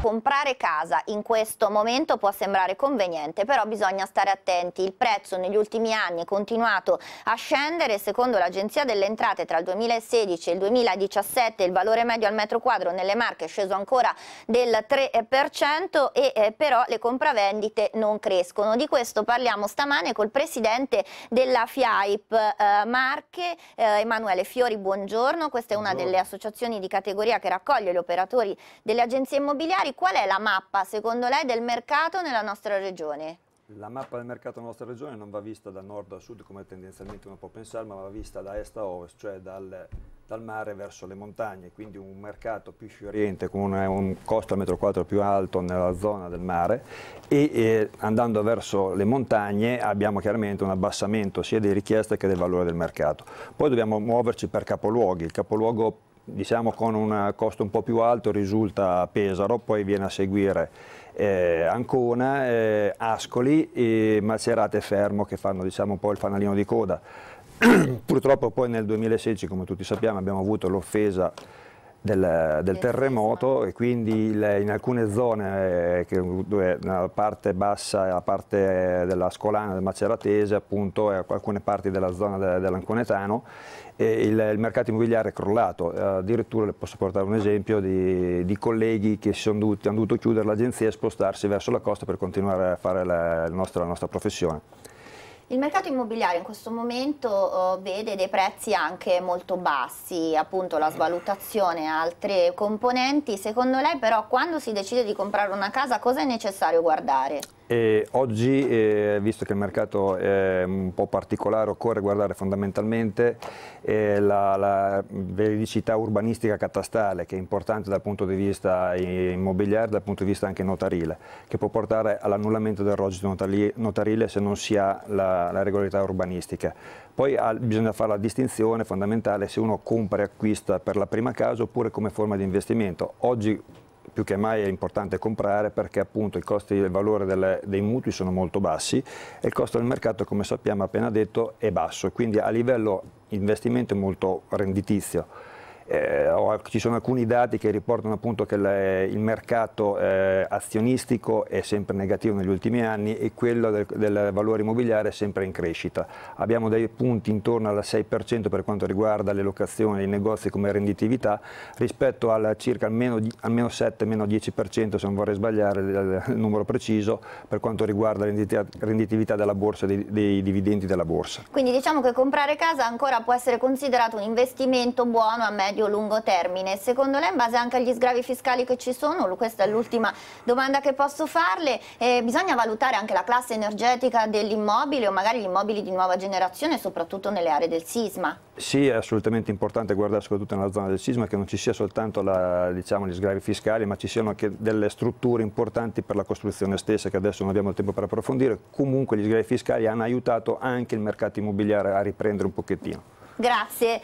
Comprare casa in questo momento può sembrare conveniente, però bisogna stare attenti. Il prezzo negli ultimi anni è continuato a scendere. Secondo l'Agenzia delle Entrate tra il 2016 e il 2017 il valore medio al metro quadro nelle marche è sceso ancora del 3% e eh, però le compravendite non crescono. Di questo parliamo stamane col presidente della FIAIP eh, Marche, eh, Emanuele Fiori, buongiorno. Questa è una buongiorno. delle associazioni di categoria che raccoglie gli operatori delle agenzie immobiliari poi qual è la mappa, secondo lei, del mercato nella nostra regione? La mappa del mercato nella nostra regione non va vista da nord a sud come tendenzialmente uno può pensare, ma va vista da est a ovest, cioè dal, dal mare verso le montagne, quindi un mercato più fioriente con un, un costo al metro quadro più alto nella zona del mare e eh, andando verso le montagne abbiamo chiaramente un abbassamento sia delle richieste che del valore del mercato. Poi dobbiamo muoverci per capoluoghi, il capoluogo diciamo con un costo un po' più alto risulta Pesaro, poi viene a seguire eh, Ancona, eh, Ascoli, e Macerate e Fermo che fanno diciamo, un po' il fanalino di coda. Purtroppo poi nel 2016, come tutti sappiamo, abbiamo avuto l'offesa del, del terremoto e quindi le, in alcune zone, dove, eh, nella parte bassa e la parte della Scolana, del Maceratese appunto, e alcune parti della zona de, dell'Anconetano, il, il, mercato immobiliare è crollato, eh, addirittura le posso portare un esempio di, di colleghi che dovuti, hanno dovuto chiudere l'agenzia e spostarsi verso la costa per continuare a fare la, la, nostra, la nostra professione. Il mercato immobiliare in questo momento uh, vede dei prezzi anche molto bassi, appunto la svalutazione e altre componenti. Secondo lei però quando si decide di comprare una casa cosa è necessario guardare? E oggi, eh, visto che il mercato è un po' particolare, occorre guardare fondamentalmente eh, la, la, veridicità urbanistica catastale, che è importante dal punto di vista immobiliare, dal punto di vista anche notarile, che può portare all'annullamento del rogito notarile se non si ha la, la regolarità urbanistica. Poi ha, ah, bisogna fare la distinzione fondamentale se uno compra e acquista per la prima casa oppure come forma di investimento. Oggi più che mai è importante comprare perché appunto i costi del valore delle, dei mutui sono molto bassi e il costo del mercato come sappiamo appena detto è basso, quindi a livello investimento è molto renditizio eh, ci sono alcuni dati che riportano appunto che le, il mercato eh, azionistico è sempre negativo negli ultimi anni e quello del, del, valore immobiliare è sempre in crescita. Abbiamo dei punti intorno al 6% per quanto riguarda le locazioni e i negozi come renditività rispetto al circa almeno, almeno 7-10% se non vorrei sbagliare il, il numero preciso per quanto riguarda la renditività della borsa, dei, dei dividendi della borsa. Quindi diciamo che comprare casa ancora può essere considerato un investimento buono a medio medio-lungo termine. Secondo lei, in base anche agli sgravi fiscali che ci sono, questa è l'ultima domanda che posso farle, eh, bisogna valutare anche la classe energetica dell'immobile o magari gli immobili di nuova generazione, soprattutto nelle aree del sisma? Sì, è assolutamente importante guardare soprattutto nella zona del sisma che non ci sia soltanto la, diciamo, gli sgravi fiscali, ma ci siano anche delle strutture importanti per la costruzione stessa che adesso non abbiamo il tempo per approfondire. Comunque gli sgravi fiscali hanno aiutato anche il mercato immobiliare a riprendere un pochettino. Grazie.